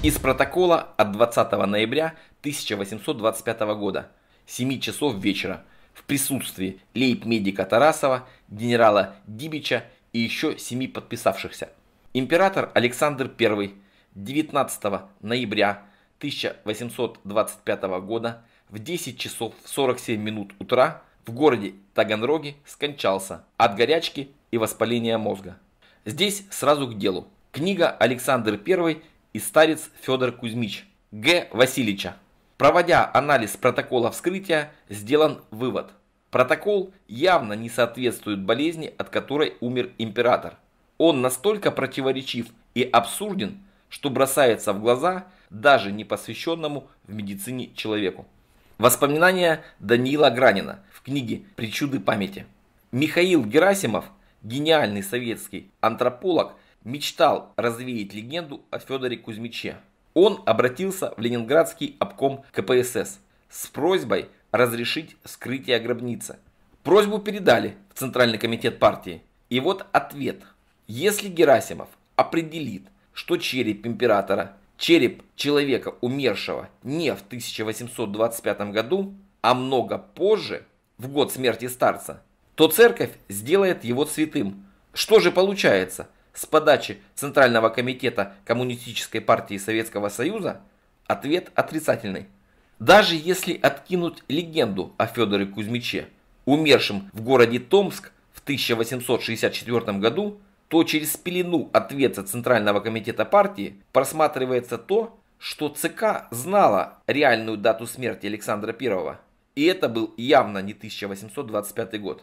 Из протокола от 20 ноября 1825 года, 7 часов вечера, в присутствии лейб-медика Тарасова, генерала Дибича и еще семи подписавшихся. Император Александр I 19 ноября 1825 года в 10 часов 47 минут утра в городе Таганроге скончался от горячки и воспаления мозга. Здесь сразу к делу. Книга Александр I и старец Федор Кузьмич Г. Васильевича. Проводя анализ протокола вскрытия, сделан вывод. Протокол явно не соответствует болезни, от которой умер император. Он настолько противоречив и абсурден, что бросается в глаза даже непосвященному в медицине человеку. Воспоминания Даниила Гранина в книге «Причуды памяти». Михаил Герасимов, гениальный советский антрополог – мечтал развеять легенду о Федоре Кузьмиче. Он обратился в ленинградский обком КПСС с просьбой разрешить скрытие гробницы. Просьбу передали в Центральный комитет партии. И вот ответ. Если Герасимов определит, что череп императора, череп человека, умершего не в 1825 году, а много позже, в год смерти старца, то церковь сделает его святым. Что же получается – с подачи Центрального комитета Коммунистической партии Советского Союза, ответ отрицательный. Даже если откинуть легенду о Федоре Кузьмиче, умершем в городе Томск в 1864 году, то через пелену ответа Центрального комитета партии просматривается то, что ЦК знала реальную дату смерти Александра I, и это был явно не 1825 год,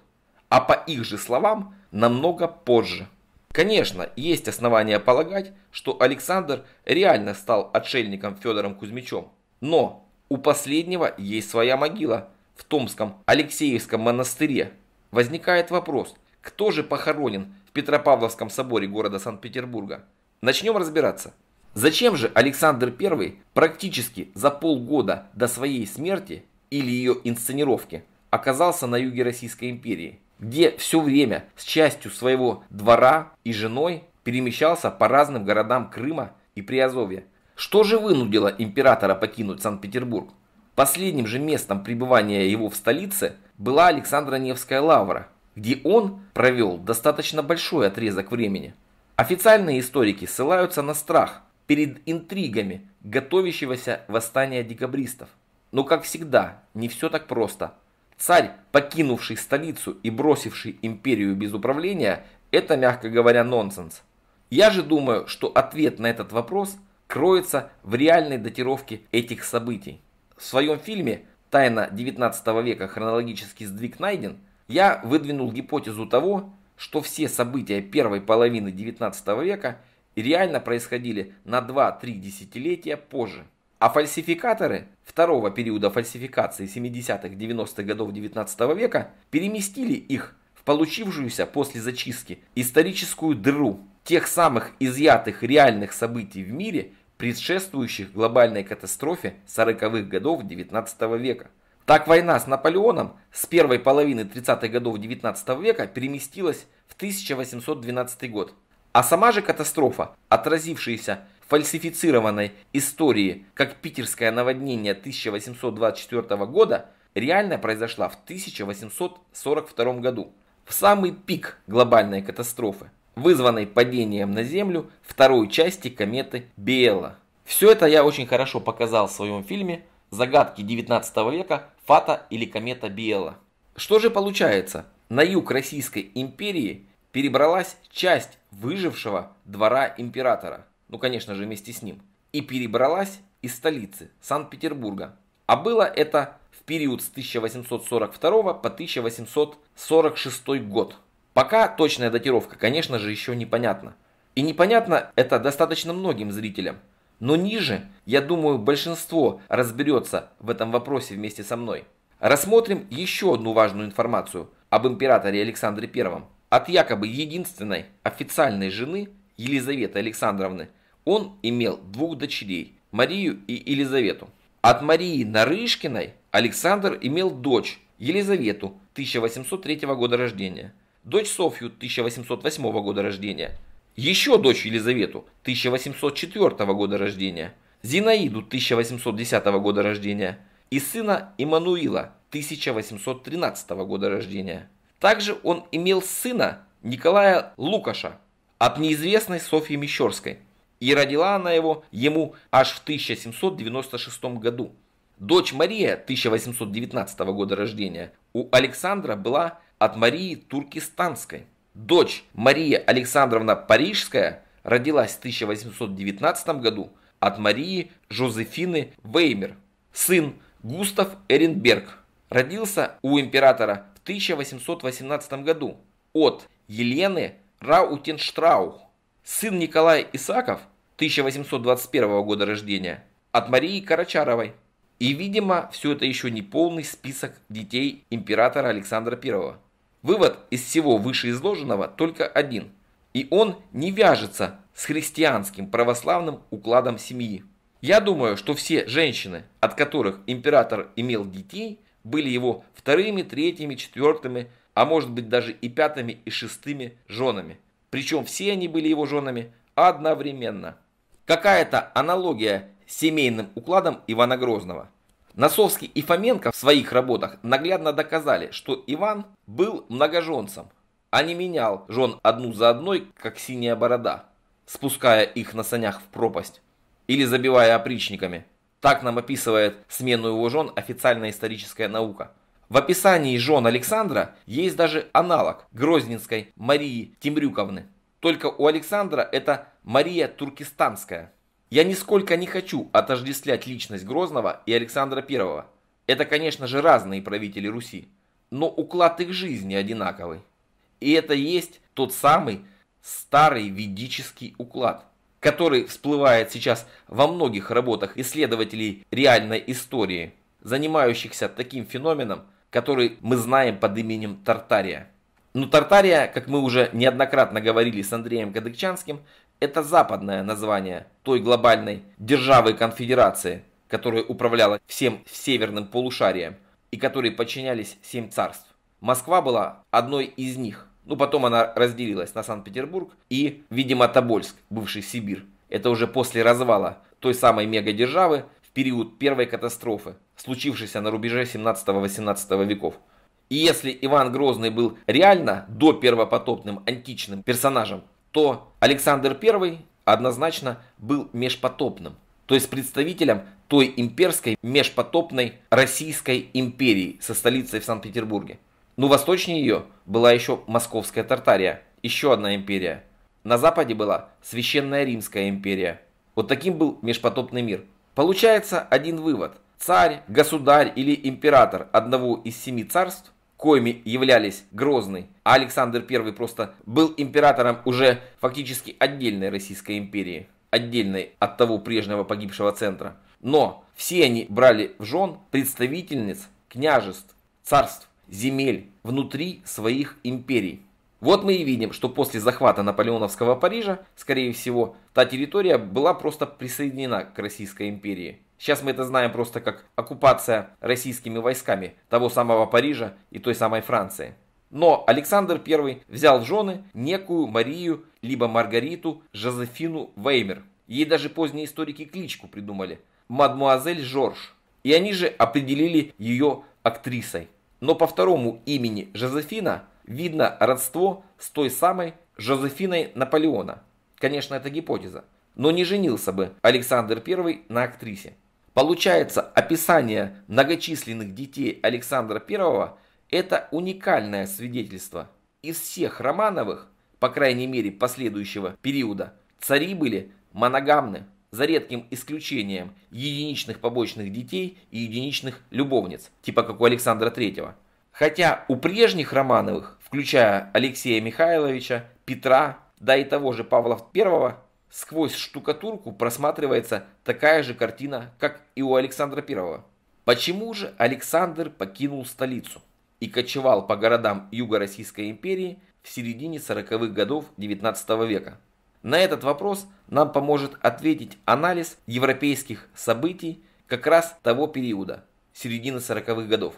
а по их же словам намного позже. Конечно, есть основания полагать, что Александр реально стал отшельником Федором Кузьмичем. Но у последнего есть своя могила в Томском Алексеевском монастыре. Возникает вопрос, кто же похоронен в Петропавловском соборе города Санкт-Петербурга? Начнем разбираться. Зачем же Александр I практически за полгода до своей смерти или ее инсценировки оказался на юге Российской империи? где все время с частью своего двора и женой перемещался по разным городам Крыма и Приазовья. Что же вынудило императора покинуть Санкт-Петербург? Последним же местом пребывания его в столице была Александра Невская лавра, где он провел достаточно большой отрезок времени. Официальные историки ссылаются на страх перед интригами готовящегося восстания декабристов. Но, как всегда, не все так просто – Царь, покинувший столицу и бросивший империю без управления, это, мягко говоря, нонсенс. Я же думаю, что ответ на этот вопрос кроется в реальной датировке этих событий. В своем фильме «Тайна 19 века. Хронологический сдвиг найден» я выдвинул гипотезу того, что все события первой половины 19 века реально происходили на 2-3 десятилетия позже. А фальсификаторы второго периода фальсификации 70-х-90-х годов 19 -го века переместили их в получившуюся после зачистки историческую дыру тех самых изъятых реальных событий в мире, предшествующих глобальной катастрофе 40-х годов 19 -го века. Так война с Наполеоном с первой половины 30-х годов 19 -го века переместилась в 1812 год. А сама же катастрофа, отразившаяся фальсифицированной истории, как питерское наводнение 1824 года, реально произошла в 1842 году, в самый пик глобальной катастрофы, вызванной падением на Землю второй части кометы Биэла. Все это я очень хорошо показал в своем фильме «Загадки 19 века. Фата или комета Биэла». Что же получается? На юг Российской империи перебралась часть выжившего двора императора – ну конечно же вместе с ним, и перебралась из столицы, Санкт-Петербурга. А было это в период с 1842 по 1846 год. Пока точная датировка, конечно же, еще непонятна. И непонятно это достаточно многим зрителям. Но ниже, я думаю, большинство разберется в этом вопросе вместе со мной. Рассмотрим еще одну важную информацию об императоре Александре I от якобы единственной официальной жены Елизаветы Александровны, он имел двух дочерей, Марию и Елизавету. От Марии Нарышкиной Александр имел дочь, Елизавету, 1803 года рождения, дочь Софью, 1808 года рождения, еще дочь Елизавету, 1804 года рождения, Зинаиду, 1810 года рождения, и сына Иммануила, 1813 года рождения. Также он имел сына Николая Лукаша, от неизвестной Софьи Мещерской. И родила она его ему аж в 1796 году. Дочь Мария 1819 года рождения у Александра была от Марии Туркестанской. Дочь Мария Александровна Парижская родилась в 1819 году от Марии Жозефины Веймер. Сын Густав Эренберг родился у императора в 1818 году от Елены Раутенштрау, сын Николая Исаков, 1821 года рождения, от Марии Карачаровой. И, видимо, все это еще не полный список детей императора Александра I. Вывод из всего вышеизложенного только один. И он не вяжется с христианским православным укладом семьи. Я думаю, что все женщины, от которых император имел детей, были его вторыми, третьими, четвертыми, а может быть даже и пятыми, и шестыми женами. Причем все они были его женами одновременно. Какая-то аналогия с семейным укладом Ивана Грозного. Носовский и Фоменко в своих работах наглядно доказали, что Иван был многоженцем, а не менял жен одну за одной, как синяя борода, спуская их на санях в пропасть или забивая опричниками. Так нам описывает смену его жен официальная историческая наука – в описании жен Александра есть даже аналог Грозненской Марии Темрюковны. Только у Александра это Мария Туркестанская. Я нисколько не хочу отождествлять личность Грозного и Александра I. Это, конечно же, разные правители Руси. Но уклад их жизни одинаковый. И это есть тот самый старый ведический уклад, который всплывает сейчас во многих работах исследователей реальной истории, занимающихся таким феноменом, который мы знаем под именем Тартария. Но ну, Тартария, как мы уже неоднократно говорили с Андреем Кадыкчанским, это западное название той глобальной державы-конфедерации, которая управляла всем северным полушарием и которой подчинялись семь царств. Москва была одной из них. Ну, потом она разделилась на Санкт-Петербург и, видимо, Тобольск, бывший Сибирь. Это уже после развала той самой мегадержавы, период первой катастрофы, случившейся на рубеже 17-18 веков. И если Иван Грозный был реально до первопотопным античным персонажем, то Александр I однозначно был межпотопным, то есть представителем той имперской межпотопной Российской империи со столицей в Санкт-Петербурге. Но ну, восточнее ее была еще Московская Тартария, еще одна империя. На западе была Священная Римская империя. Вот таким был межпотопный мир – Получается один вывод. Царь, государь или император одного из семи царств, коими являлись Грозный, а Александр I просто был императором уже фактически отдельной Российской империи, отдельной от того прежнего погибшего центра. Но все они брали в жен представительниц княжеств, царств, земель внутри своих империй. Вот мы и видим, что после захвата наполеоновского Парижа, скорее всего, та территория была просто присоединена к Российской империи. Сейчас мы это знаем просто как оккупация российскими войсками того самого Парижа и той самой Франции. Но Александр I взял в жены некую Марию, либо Маргариту Жозефину Веймер. Ей даже поздние историки кличку придумали – мадмуазель Жорж. И они же определили ее актрисой. Но по второму имени Жозефина – видно родство с той самой Жозефиной Наполеона. Конечно, это гипотеза. Но не женился бы Александр I на актрисе. Получается, описание многочисленных детей Александра I – это уникальное свидетельство. Из всех Романовых, по крайней мере последующего периода, цари были моногамны, за редким исключением единичных побочных детей и единичных любовниц, типа как у Александра III. Хотя у прежних Романовых, включая Алексея Михайловича, Петра, да и того же Павла I, сквозь штукатурку просматривается такая же картина, как и у Александра I. Почему же Александр покинул столицу и кочевал по городам юго Российской империи в середине 40-х годов XIX века? На этот вопрос нам поможет ответить анализ европейских событий как раз того периода, середины 40-х годов.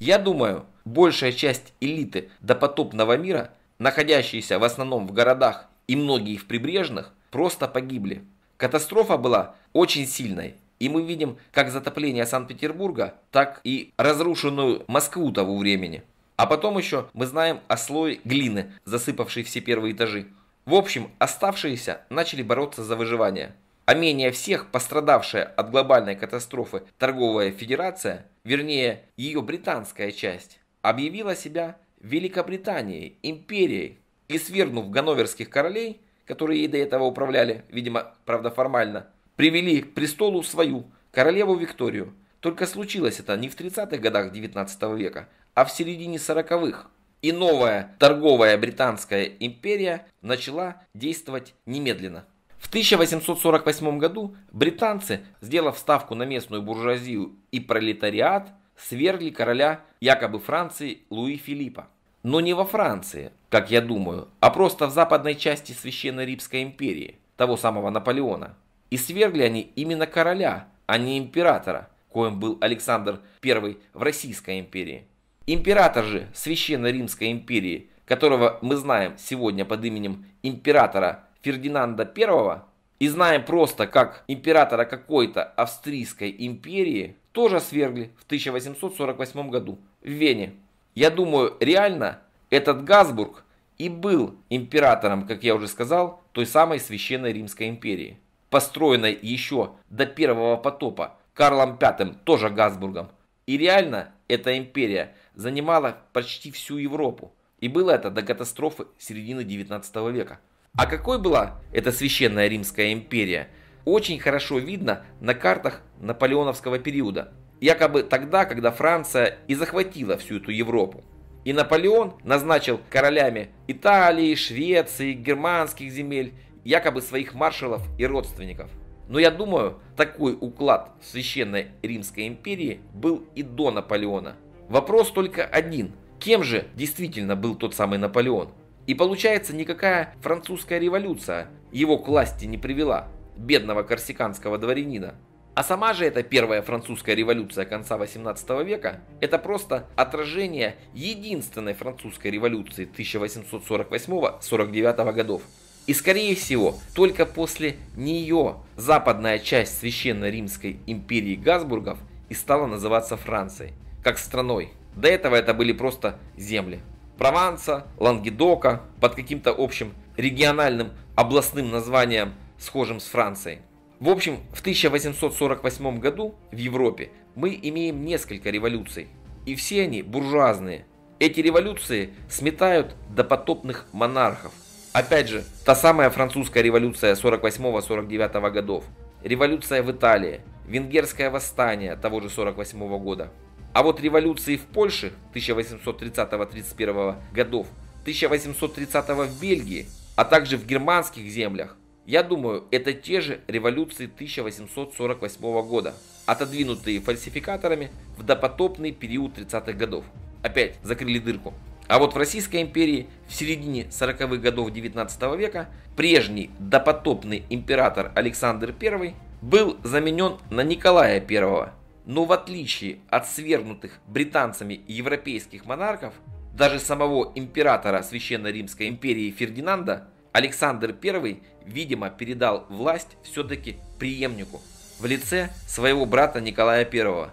Я думаю, большая часть элиты допотопного мира, находящиеся в основном в городах и многие в прибрежных, просто погибли. Катастрофа была очень сильной, и мы видим как затопление Санкт-Петербурга, так и разрушенную Москву того времени. А потом еще мы знаем о слое глины, засыпавшей все первые этажи. В общем, оставшиеся начали бороться за выживание а менее всех пострадавшая от глобальной катастрофы торговая федерация, вернее ее британская часть, объявила себя Великобританией, империей, и свергнув ганноверских королей, которые ей до этого управляли, видимо, правда формально, привели к престолу свою, королеву Викторию. Только случилось это не в 30-х годах 19 века, а в середине 40-х. И новая торговая британская империя начала действовать немедленно. В 1848 году британцы, сделав ставку на местную буржуазию и пролетариат, свергли короля якобы Франции Луи Филиппа. Но не во Франции, как я думаю, а просто в западной части Священной Римской империи, того самого Наполеона. И свергли они именно короля, а не императора, коим был Александр I в Российской империи. Император же Священной Римской империи, которого мы знаем сегодня под именем императора Фердинанда I и знаем просто как императора какой-то австрийской империи, тоже свергли в 1848 году в Вене. Я думаю, реально этот Газбург и был императором, как я уже сказал, той самой Священной Римской империи, построенной еще до первого потопа Карлом V, тоже Газбургом. И реально эта империя занимала почти всю Европу. И было это до катастрофы середины 19 века. А какой была эта священная Римская империя, очень хорошо видно на картах наполеоновского периода, якобы тогда, когда Франция и захватила всю эту Европу. И Наполеон назначил королями Италии, Швеции, германских земель, якобы своих маршалов и родственников. Но я думаю, такой уклад Священной Римской империи был и до Наполеона. Вопрос только один. Кем же действительно был тот самый Наполеон? И получается, никакая французская революция его к власти не привела, бедного корсиканского дворянина. А сама же эта первая французская революция конца 18 века – это просто отражение единственной французской революции 1848-49 годов. И скорее всего, только после нее западная часть Священной Римской империи Газбургов и стала называться Францией, как страной. До этого это были просто земли. Прованса, Лангедока под каким-то общим региональным областным названием, схожим с Францией. В общем, в 1848 году в Европе мы имеем несколько революций, и все они буржуазные. Эти революции сметают допотопных монархов. Опять же, та самая французская революция 48-49 годов, революция в Италии, венгерское восстание того же 48 года, а вот революции в Польше 1830-31 годов, 1830 в Бельгии, а также в германских землях, я думаю, это те же революции 1848 года, отодвинутые фальсификаторами в допотопный период 30-х годов. Опять закрыли дырку. А вот в Российской империи в середине 40-х годов 19 века прежний допотопный император Александр I был заменен на Николая I, но в отличие от свергнутых британцами европейских монархов, даже самого императора Священной Римской империи Фердинанда, Александр I, видимо, передал власть все-таки преемнику в лице своего брата Николая I.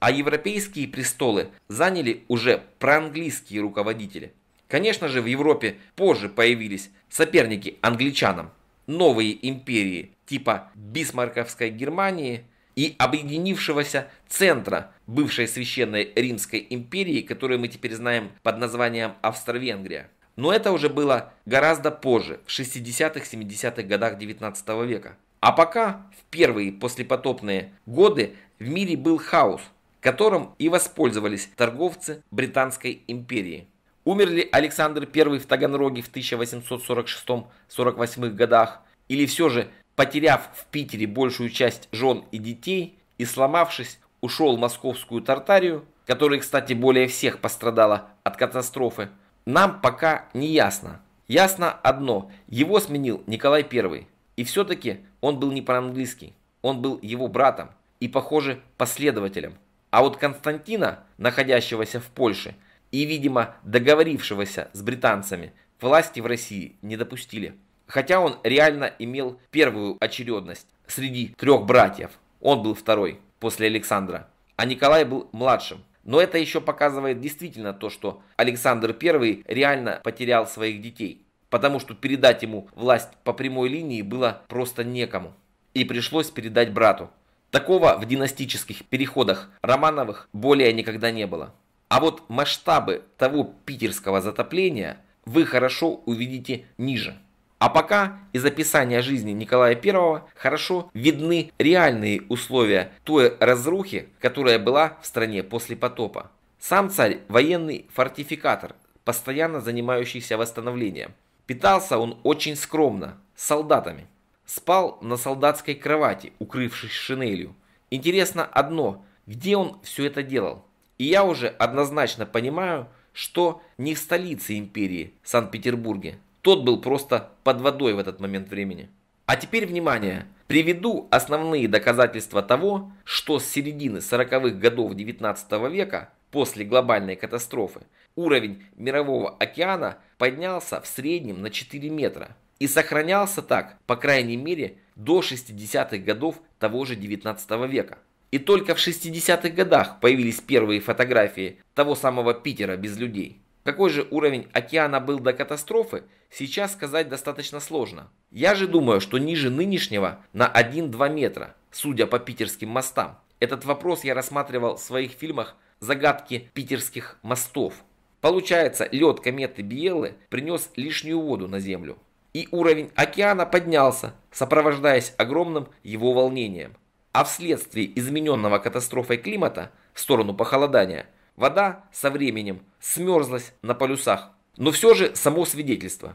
А европейские престолы заняли уже проанглийские руководители. Конечно же, в Европе позже появились соперники англичанам. Новые империи типа Бисмарковской Германии и объединившегося центра бывшей священной Римской империи, которую мы теперь знаем под названием Австро-Венгрия. Но это уже было гораздо позже, в 60-70-х годах 19 века. А пока, в первые послепотопные годы, в мире был хаос, которым и воспользовались торговцы Британской империи. Умерли Александр I в Таганроге в 1846-48 годах, или все же потеряв в Питере большую часть жен и детей и сломавшись, ушел в московскую Тартарию, которая, кстати, более всех пострадала от катастрофы, нам пока не ясно. Ясно одно, его сменил Николай I, и все-таки он был не по-английски, он был его братом и, похоже, последователем. А вот Константина, находящегося в Польше, и, видимо, договорившегося с британцами, власти в России не допустили. Хотя он реально имел первую очередность среди трех братьев. Он был второй после Александра, а Николай был младшим. Но это еще показывает действительно то, что Александр I реально потерял своих детей, потому что передать ему власть по прямой линии было просто некому. И пришлось передать брату. Такого в династических переходах Романовых более никогда не было. А вот масштабы того питерского затопления вы хорошо увидите ниже. А пока из описания жизни Николая I хорошо видны реальные условия той разрухи, которая была в стране после потопа. Сам царь – военный фортификатор, постоянно занимающийся восстановлением. Питался он очень скромно, с солдатами. Спал на солдатской кровати, укрывшись шинелью. Интересно одно, где он все это делал? И я уже однозначно понимаю, что не в столице империи, Санкт-Петербурге, тот был просто под водой в этот момент времени. А теперь внимание! Приведу основные доказательства того, что с середины 40-х годов 19 века, после глобальной катастрофы, уровень мирового океана поднялся в среднем на 4 метра и сохранялся так, по крайней мере, до 60-х годов того же 19 века. И только в 60-х годах появились первые фотографии того самого Питера без людей. Какой же уровень океана был до катастрофы, сейчас сказать достаточно сложно. Я же думаю, что ниже нынешнего на 1-2 метра, судя по питерским мостам. Этот вопрос я рассматривал в своих фильмах «Загадки питерских мостов». Получается, лед кометы Биеллы принес лишнюю воду на Землю. И уровень океана поднялся, сопровождаясь огромным его волнением. А вследствие измененного катастрофой климата в сторону похолодания – Вода со временем смерзлась на полюсах. Но все же само свидетельство.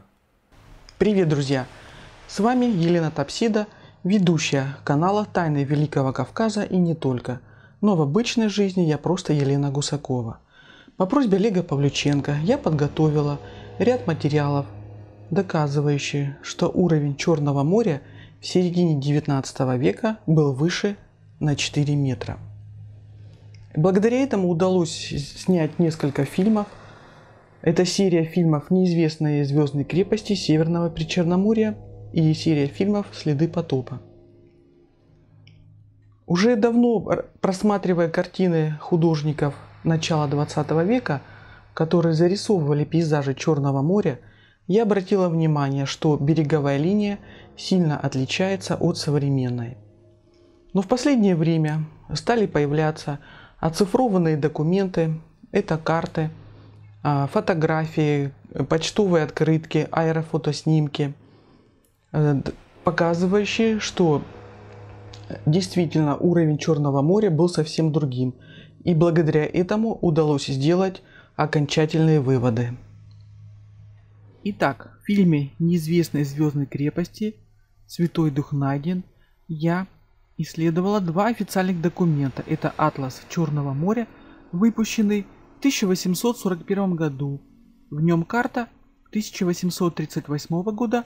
Привет, друзья! С вами Елена Тапсида, ведущая канала «Тайны Великого Кавказа» и не только. Но в обычной жизни я просто Елена Гусакова. По просьбе Олега Павлюченко я подготовила ряд материалов, доказывающие, что уровень Черного моря в середине 19 века был выше на 4 метра. Благодаря этому удалось снять несколько фильмов. Это серия фильмов «Неизвестные звездные крепости Северного Причерноморья» и серия фильмов «Следы потопа». Уже давно, просматривая картины художников начала 20 века, которые зарисовывали пейзажи Черного моря, я обратила внимание, что береговая линия сильно отличается от современной. Но в последнее время стали появляться Оцифрованные документы – это карты, а, фотографии, почтовые открытки, аэрофотоснимки, э, показывающие, что действительно уровень Черного моря был совсем другим, и благодаря этому удалось сделать окончательные выводы. Итак, в фильме «Неизвестной звездной крепости» Святой Дух найден, я исследовала два официальных документа. Это «Атлас Черного моря», выпущенный в 1841 году. В нем карта 1838 года,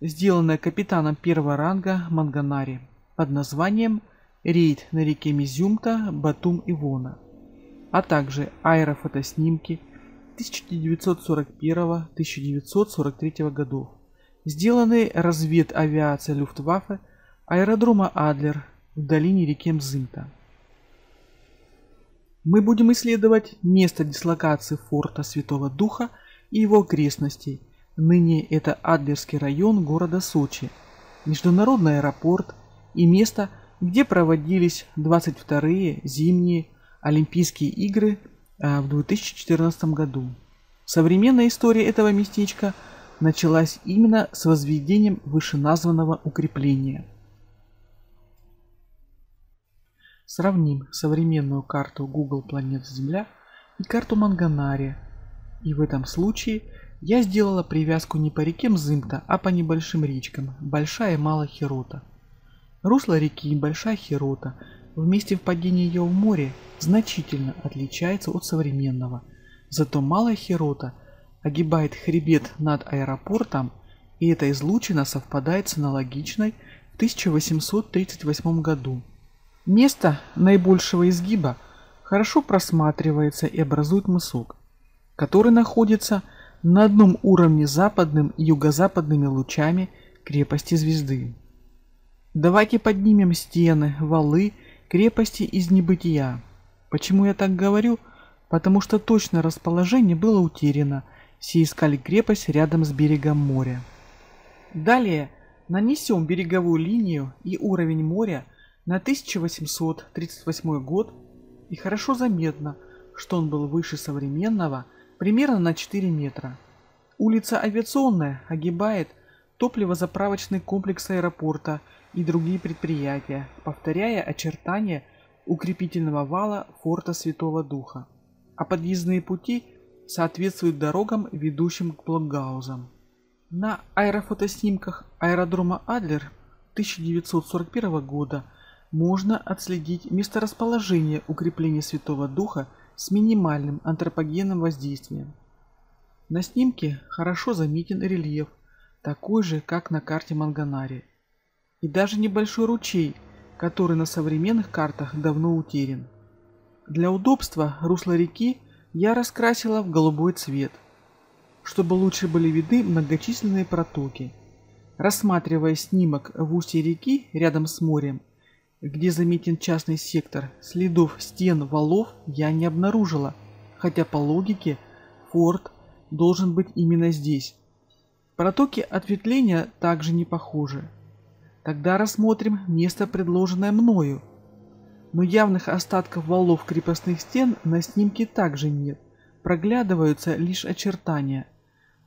сделанная капитаном первого ранга Манганари под названием «Рейд на реке Мизюмта, Батум и Вона», а также аэрофотоснимки 1941-1943 годов, сделанные разведавиацией Люфтваффе аэродрома Адлер в долине реки Мзинта. Мы будем исследовать место дислокации форта Святого Духа и его окрестностей. Ныне это Адлерский район города Сочи, международный аэропорт и место, где проводились 22-е зимние Олимпийские игры э, в 2014 году. Современная история этого местечка началась именно с возведением вышеназванного укрепления – Сравним современную карту Google Планет Земля и карту Манганария. И в этом случае я сделала привязку не по реке Мзымта, а по небольшим речкам Большая и Малая Хирота. Русло реки Большая Хирота в месте впадения ее в море значительно отличается от современного. Зато Малая Хирота огибает хребет над аэропортом, и эта излучина совпадает с аналогичной в 1838 году Место наибольшего изгиба хорошо просматривается и образует мысок, который находится на одном уровне западным и юго-западными лучами крепости звезды. Давайте поднимем стены, валы крепости из небытия. Почему я так говорю? Потому что точное расположение было утеряно. Все искали крепость рядом с берегом моря. Далее нанесем береговую линию и уровень моря – на 1838 год, и хорошо заметно, что он был выше современного примерно на 4 метра. Улица Авиационная огибает топливозаправочный комплекс аэропорта и другие предприятия, повторяя очертания укрепительного вала форта Святого Духа. А подъездные пути соответствуют дорогам, ведущим к Блокгаузам. На аэрофотоснимках аэродрома Адлер 1941 года – можно отследить месторасположение укрепления Святого Духа с минимальным антропогенным воздействием. На снимке хорошо заметен рельеф, такой же, как на карте Манганари, и даже небольшой ручей, который на современных картах давно утерян. Для удобства русло реки я раскрасила в голубой цвет, чтобы лучше были видны многочисленные протоки. Рассматривая снимок в устье реки рядом с морем, где заметен частный сектор, следов стен, валов я не обнаружила, хотя по логике форт должен быть именно здесь. Протоки ответвления также не похожи. Тогда рассмотрим место, предложенное мною. Но явных остатков валов крепостных стен на снимке также нет, проглядываются лишь очертания.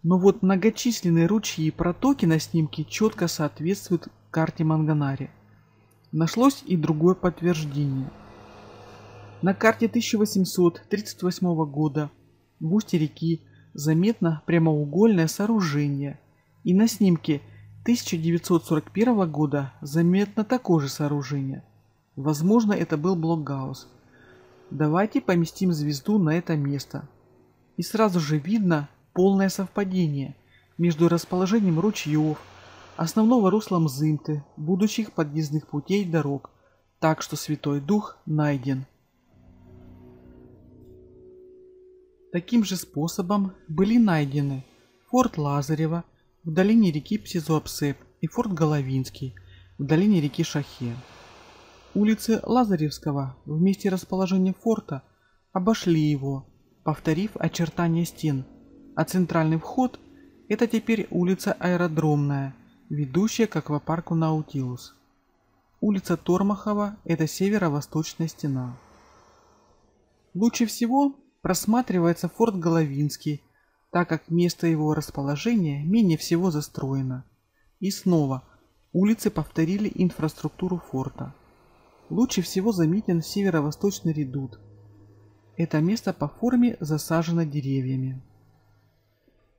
Но вот многочисленные ручьи и протоки на снимке четко соответствуют карте Манганаре нашлось и другое подтверждение. На карте 1838 года в устье реки заметно прямоугольное сооружение, и на снимке 1941 года заметно такое же сооружение. Возможно, это был блокгаус. Давайте поместим звезду на это место. И сразу же видно полное совпадение между расположением ручьев, основного русла Мзымты, будущих подъездных путей дорог, так что Святой Дух найден. Таким же способом были найдены форт Лазарева в долине реки Псизоапсеп и форт Головинский в долине реки Шахе. Улицы Лазаревского в месте расположения форта обошли его, повторив очертания стен, а центральный вход – это теперь улица Аэродромная – ведущая к аквапарку Наутилус. Улица Тормахова – это северо-восточная стена. Лучше всего просматривается форт Головинский, так как место его расположения менее всего застроено. И снова улицы повторили инфраструктуру форта. Лучше всего заметен северо-восточный редут. Это место по форме засажено деревьями.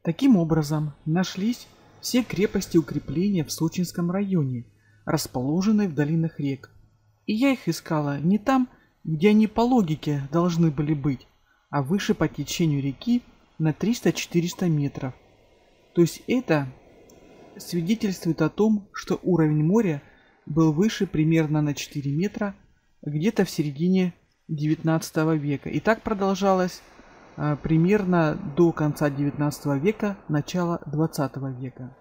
Таким образом, нашлись все крепости и укрепления в Сочинском районе, расположенные в долинах рек. И я их искала не там, где они по логике должны были быть, а выше по течению реки на 300-400 метров. То есть это свидетельствует о том, что уровень моря был выше примерно на 4 метра, где-то в середине 19 века. И так продолжалось Э, примерно до конца 19 века, начала 20 века.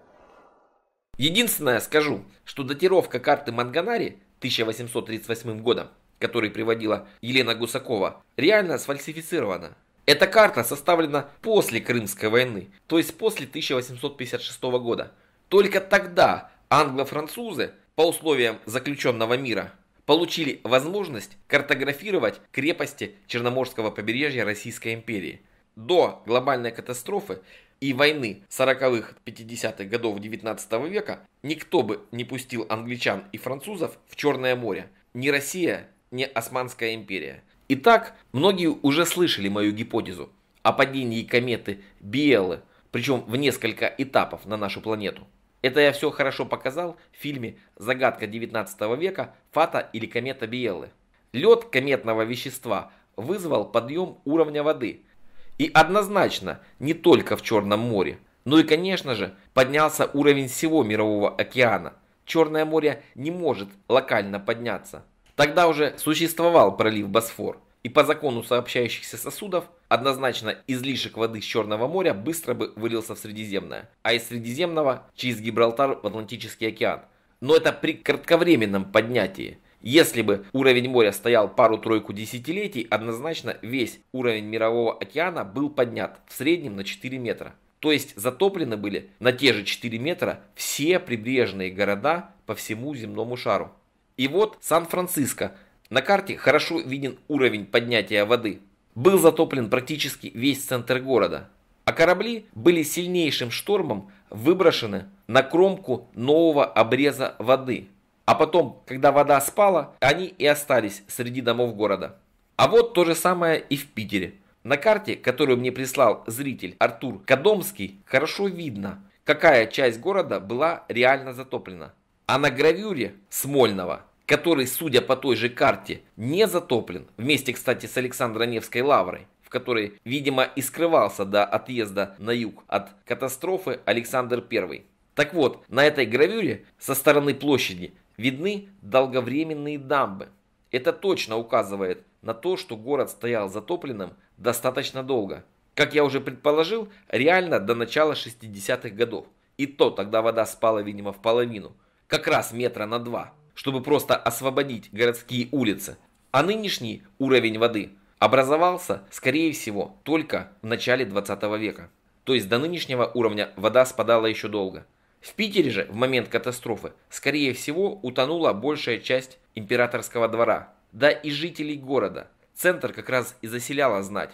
Единственное скажу, что датировка карты Манганари 1838 годом, который приводила Елена Гусакова, реально сфальсифицирована. Эта карта составлена после Крымской войны, то есть после 1856 года. Только тогда англо-французы, по условиям заключенного мира, получили возможность картографировать крепости Черноморского побережья Российской империи. До глобальной катастрофы и войны 40-х-50-х годов 19 века никто бы не пустил англичан и французов в Черное море. Ни Россия, ни Османская империя. Итак, многие уже слышали мою гипотезу о падении кометы Биелы, причем в несколько этапов на нашу планету. Это я все хорошо показал в фильме «Загадка 19 века. Фата или комета Биеллы». Лед кометного вещества вызвал подъем уровня воды. И однозначно не только в Черном море. но и, конечно же, поднялся уровень всего Мирового океана. Черное море не может локально подняться. Тогда уже существовал пролив Босфор – и по закону сообщающихся сосудов, однозначно излишек воды с Черного моря быстро бы вылился в Средиземное, а из Средиземного через Гибралтар в Атлантический океан. Но это при кратковременном поднятии. Если бы уровень моря стоял пару-тройку десятилетий, однозначно весь уровень мирового океана был поднят в среднем на 4 метра. То есть затоплены были на те же 4 метра все прибрежные города по всему земному шару. И вот Сан-Франциско на карте хорошо виден уровень поднятия воды. Был затоплен практически весь центр города, а корабли были сильнейшим штормом выброшены на кромку нового обреза воды. А потом, когда вода спала, они и остались среди домов города. А вот то же самое и в Питере. На карте, которую мне прислал зритель Артур Кадомский, хорошо видно, какая часть города была реально затоплена. А на гравюре Смольного который, судя по той же карте, не затоплен, вместе, кстати, с Александро Невской лаврой, в которой, видимо, и скрывался до отъезда на юг от катастрофы Александр I. Так вот, на этой гравюре со стороны площади видны долговременные дамбы. Это точно указывает на то, что город стоял затопленным достаточно долго. Как я уже предположил, реально до начала 60-х годов. И то тогда вода спала, видимо, в половину. Как раз метра на два чтобы просто освободить городские улицы, а нынешний уровень воды образовался, скорее всего, только в начале 20 века. То есть до нынешнего уровня вода спадала еще долго. В Питере же в момент катастрофы, скорее всего, утонула большая часть императорского двора, да и жителей города. Центр как раз и заселяла знать.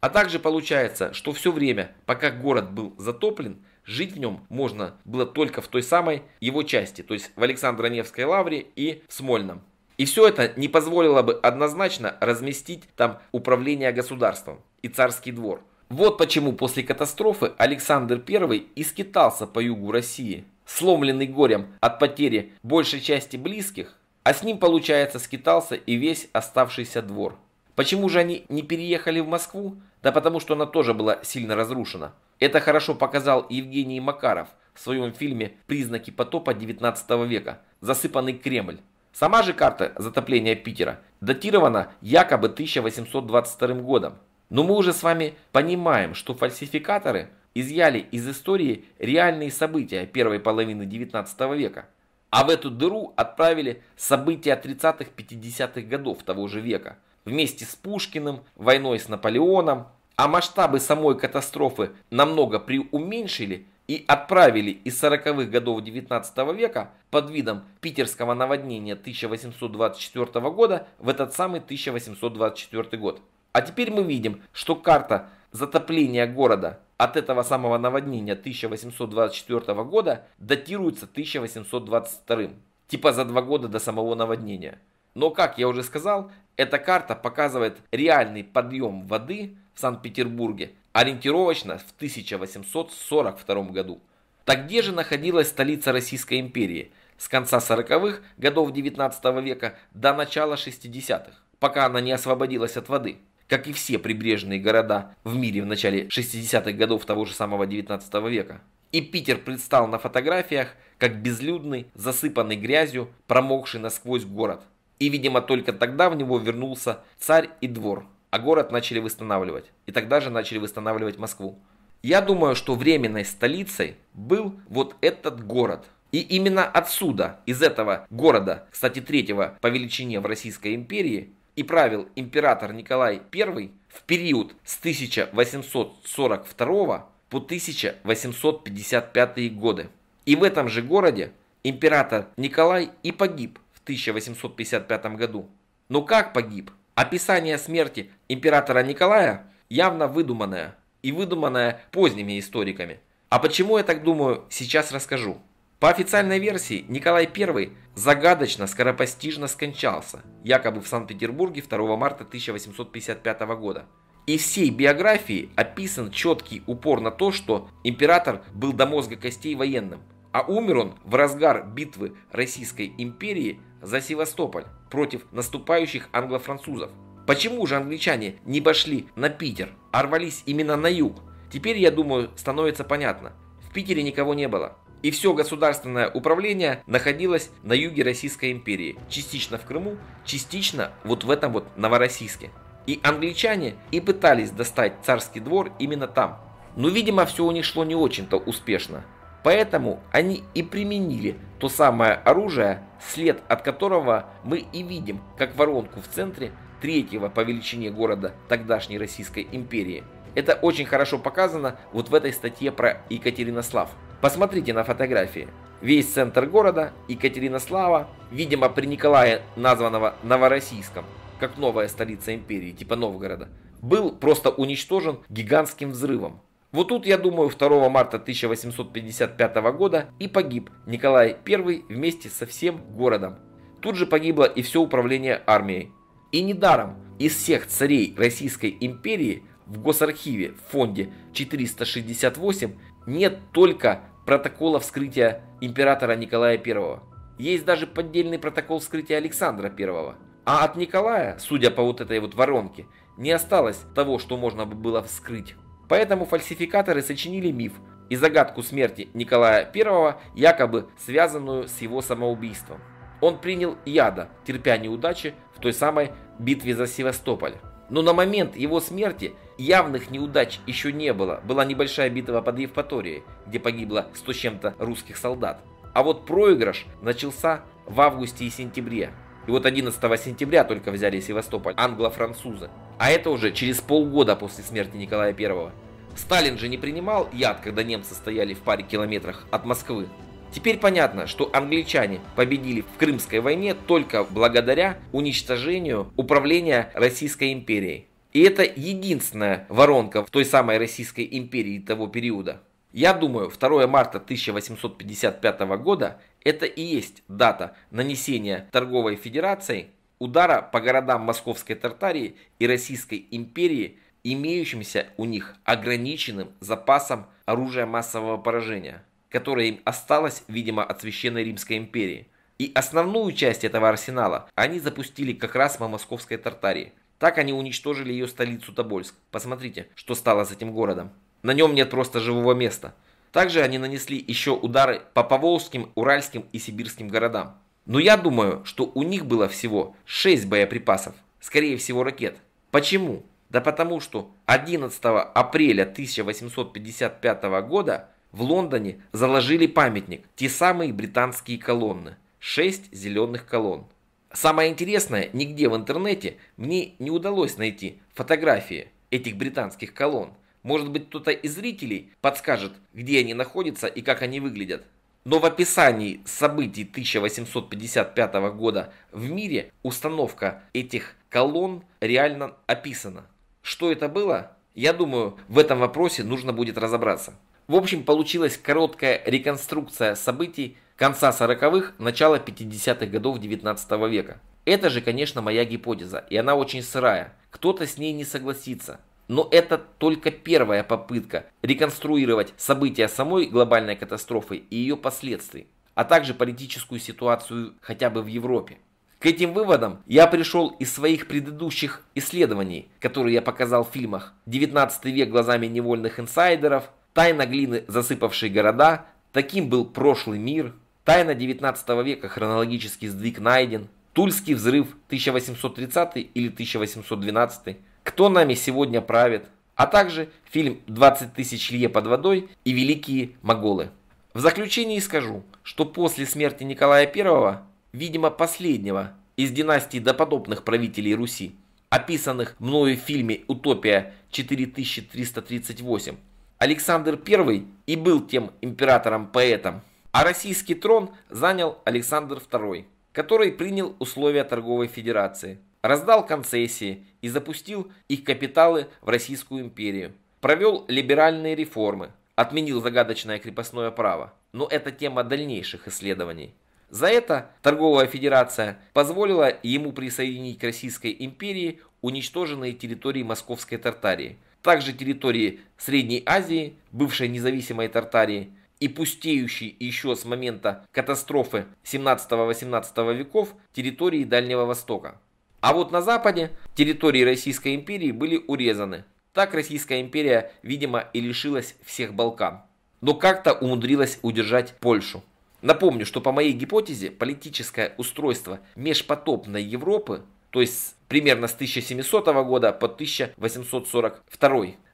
А также получается, что все время, пока город был затоплен, Жить в нем можно было только в той самой его части, то есть в Александро-Невской лавре и в Смольном. И все это не позволило бы однозначно разместить там управление государством и царский двор. Вот почему после катастрофы Александр I и скитался по югу России, сломленный горем от потери большей части близких, а с ним, получается, скитался и весь оставшийся двор. Почему же они не переехали в Москву? Да потому что она тоже была сильно разрушена. Это хорошо показал Евгений Макаров в своем фильме «Признаки потопа 19 века. Засыпанный Кремль». Сама же карта затопления Питера датирована якобы 1822 годом. Но мы уже с вами понимаем, что фальсификаторы изъяли из истории реальные события первой половины 19 века, а в эту дыру отправили события 30-50-х х годов того же века, вместе с Пушкиным, войной с Наполеоном, а масштабы самой катастрофы намного приуменьшили и отправили из 40-х годов 19 века под видом питерского наводнения 1824 года в этот самый 1824 год. А теперь мы видим, что карта затопления города от этого самого наводнения 1824 года датируется 1822, типа за два года до самого наводнения. Но, как я уже сказал, эта карта показывает реальный подъем воды Санкт-Петербурге, ориентировочно в 1842 году. Так где же находилась столица Российской империи с конца 40-х годов 19 века до начала 60-х, пока она не освободилась от воды? Как и все прибрежные города в мире в начале 60-х годов того же самого 19 века. И Питер предстал на фотографиях как безлюдный, засыпанный грязью, промокший насквозь город. И, видимо, только тогда в него вернулся царь и двор а город начали восстанавливать. И тогда же начали восстанавливать Москву. Я думаю, что временной столицей был вот этот город. И именно отсюда, из этого города, кстати, третьего по величине в Российской империи, и правил император Николай I в период с 1842 по 1855 годы. И в этом же городе император Николай и погиб в 1855 году. Но как погиб? Описание смерти императора Николая явно выдуманное и выдуманное поздними историками. А почему я так думаю, сейчас расскажу. По официальной версии, Николай I загадочно, скоропостижно скончался, якобы в Санкт-Петербурге 2 марта 1855 года. И всей биографии описан четкий упор на то, что император был до мозга костей военным, а умер он в разгар битвы Российской империи за Севастополь против наступающих англо-французов. Почему же англичане не пошли на Питер, а рвались именно на юг? Теперь, я думаю, становится понятно. В Питере никого не было. И все государственное управление находилось на юге Российской империи. Частично в Крыму, частично вот в этом вот Новороссийске. И англичане и пытались достать царский двор именно там. Но, видимо, все у них шло не очень-то успешно. Поэтому они и применили то самое оружие, след от которого мы и видим, как воронку в центре третьего по величине города тогдашней Российской империи. Это очень хорошо показано вот в этой статье про Екатеринослав. Посмотрите на фотографии. Весь центр города Екатеринослава, видимо при Николае, названного Новороссийском, как новая столица империи, типа Новгорода, был просто уничтожен гигантским взрывом. Вот тут, я думаю, 2 марта 1855 года и погиб Николай I вместе со всем городом. Тут же погибло и все управление армией. И недаром из всех царей Российской империи в Госархиве в фонде 468 нет только протокола вскрытия императора Николая I. Есть даже поддельный протокол вскрытия Александра I. А от Николая, судя по вот этой вот воронке, не осталось того, что можно было вскрыть. Поэтому фальсификаторы сочинили миф и загадку смерти Николая I, якобы связанную с его самоубийством. Он принял яда, терпя неудачи в той самой битве за Севастополь. Но на момент его смерти явных неудач еще не было. Была небольшая битва под Евпаторией, где погибло 100 с чем-то русских солдат. А вот проигрыш начался в августе и сентябре. И вот 11 сентября только взяли Севастополь англо-французы. А это уже через полгода после смерти Николая Первого. Сталин же не принимал яд, когда немцы стояли в паре километрах от Москвы. Теперь понятно, что англичане победили в Крымской войне только благодаря уничтожению управления Российской империей. И это единственная воронка в той самой Российской империи того периода. Я думаю, 2 марта 1855 года это и есть дата нанесения торговой федерацией удара по городам Московской Тартарии и Российской империи имеющимся у них ограниченным запасом оружия массового поражения, которое им осталось, видимо, от Священной Римской империи. И основную часть этого арсенала они запустили как раз по московской Тартарии. Так они уничтожили ее столицу Тобольск. Посмотрите, что стало с этим городом. На нем нет просто живого места. Также они нанесли еще удары по Поволжским, Уральским и Сибирским городам. Но я думаю, что у них было всего 6 боеприпасов, скорее всего ракет. Почему? Да потому что 11 апреля 1855 года в Лондоне заложили памятник, те самые британские колонны, 6 зеленых колонн. Самое интересное, нигде в интернете мне не удалось найти фотографии этих британских колонн. Может быть кто-то из зрителей подскажет, где они находятся и как они выглядят. Но в описании событий 1855 года в мире установка этих колонн реально описана. Что это было? Я думаю, в этом вопросе нужно будет разобраться. В общем, получилась короткая реконструкция событий конца 40-х, начала 50-х годов 19 -го века. Это же, конечно, моя гипотеза, и она очень сырая. Кто-то с ней не согласится. Но это только первая попытка реконструировать события самой глобальной катастрофы и ее последствий, а также политическую ситуацию хотя бы в Европе. К этим выводам я пришел из своих предыдущих исследований, которые я показал в фильмах «19 век глазами невольных инсайдеров», «Тайна глины, засыпавшей города», «Таким был прошлый мир», «Тайна 19 века, хронологический сдвиг найден», «Тульский взрыв 1830 или 1812», «Кто нами сегодня правит», а также фильм «20 тысяч лье под водой» и «Великие моголы». В заключении скажу, что после смерти Николая I видимо последнего из династии доподобных правителей Руси, описанных мною в фильме «Утопия 4338», Александр I и был тем императором-поэтом, а российский трон занял Александр II, который принял условия торговой федерации, раздал концессии и запустил их капиталы в Российскую империю, провел либеральные реформы, отменил загадочное крепостное право, но это тема дальнейших исследований. За это торговая федерация позволила ему присоединить к Российской империи уничтоженные территории Московской Тартарии, также территории Средней Азии, бывшей независимой Тартарии, и пустеющей еще с момента катастрофы 17-18 веков территории Дальнего Востока. А вот на Западе территории Российской империи были урезаны. Так Российская империя, видимо, и лишилась всех Балкан. Но как-то умудрилась удержать Польшу. Напомню, что по моей гипотезе политическое устройство межпотопной Европы, то есть примерно с 1700 года по 1842,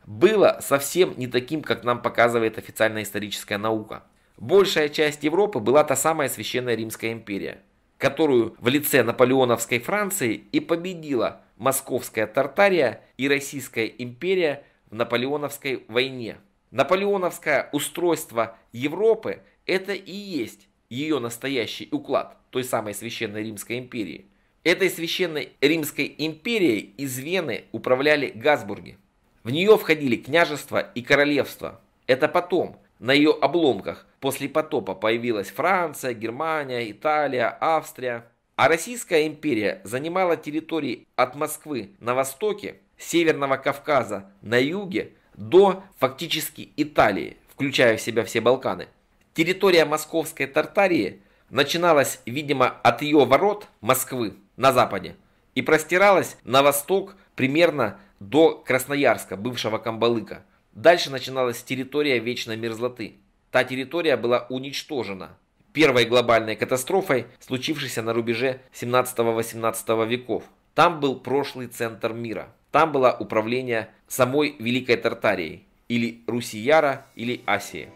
было совсем не таким, как нам показывает официальная историческая наука. Большая часть Европы была та самая Священная Римская империя, которую в лице наполеоновской Франции и победила Московская Тартария и Российская империя в наполеоновской войне. Наполеоновское устройство Европы это и есть ее настоящий уклад той самой Священной Римской империи. Этой Священной Римской империей из Вены управляли Газбурги. В нее входили княжества и королевства. Это потом, на ее обломках, после потопа появилась Франция, Германия, Италия, Австрия. А Российская империя занимала территории от Москвы на востоке, Северного Кавказа на юге до фактически Италии, включая в себя все Балканы – Территория московской Тартарии начиналась, видимо, от ее ворот Москвы на западе и простиралась на восток примерно до Красноярска, бывшего Камбалыка. Дальше начиналась территория вечной мерзлоты. Та территория была уничтожена первой глобальной катастрофой, случившейся на рубеже 17-18 веков. Там был прошлый центр мира. Там было управление самой Великой Тартарией, или Русияра, или Асии.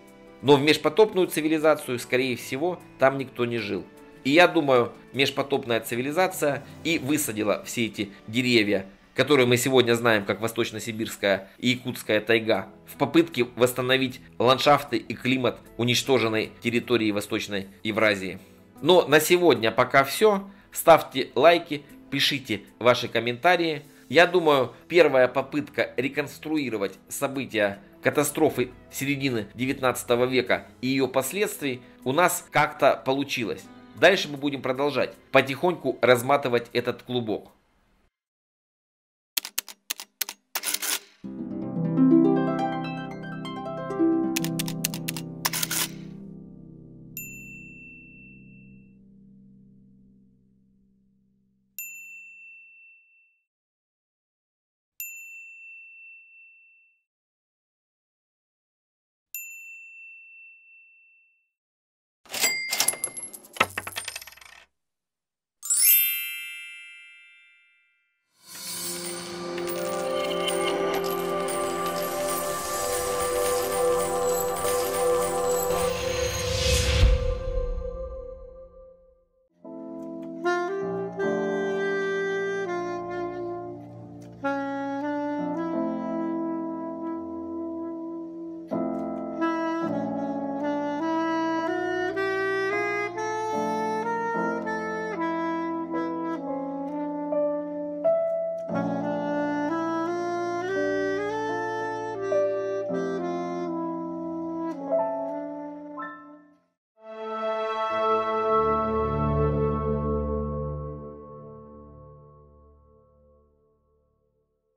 Но в межпотопную цивилизацию, скорее всего, там никто не жил. И я думаю, межпотопная цивилизация и высадила все эти деревья, которые мы сегодня знаем как Восточно-Сибирская и Якутская тайга, в попытке восстановить ландшафты и климат уничтоженной территории Восточной Евразии. Но на сегодня пока все. Ставьте лайки, пишите ваши комментарии. Я думаю, первая попытка реконструировать события катастрофы середины 19 века и ее последствий у нас как-то получилось. Дальше мы будем продолжать потихоньку разматывать этот клубок.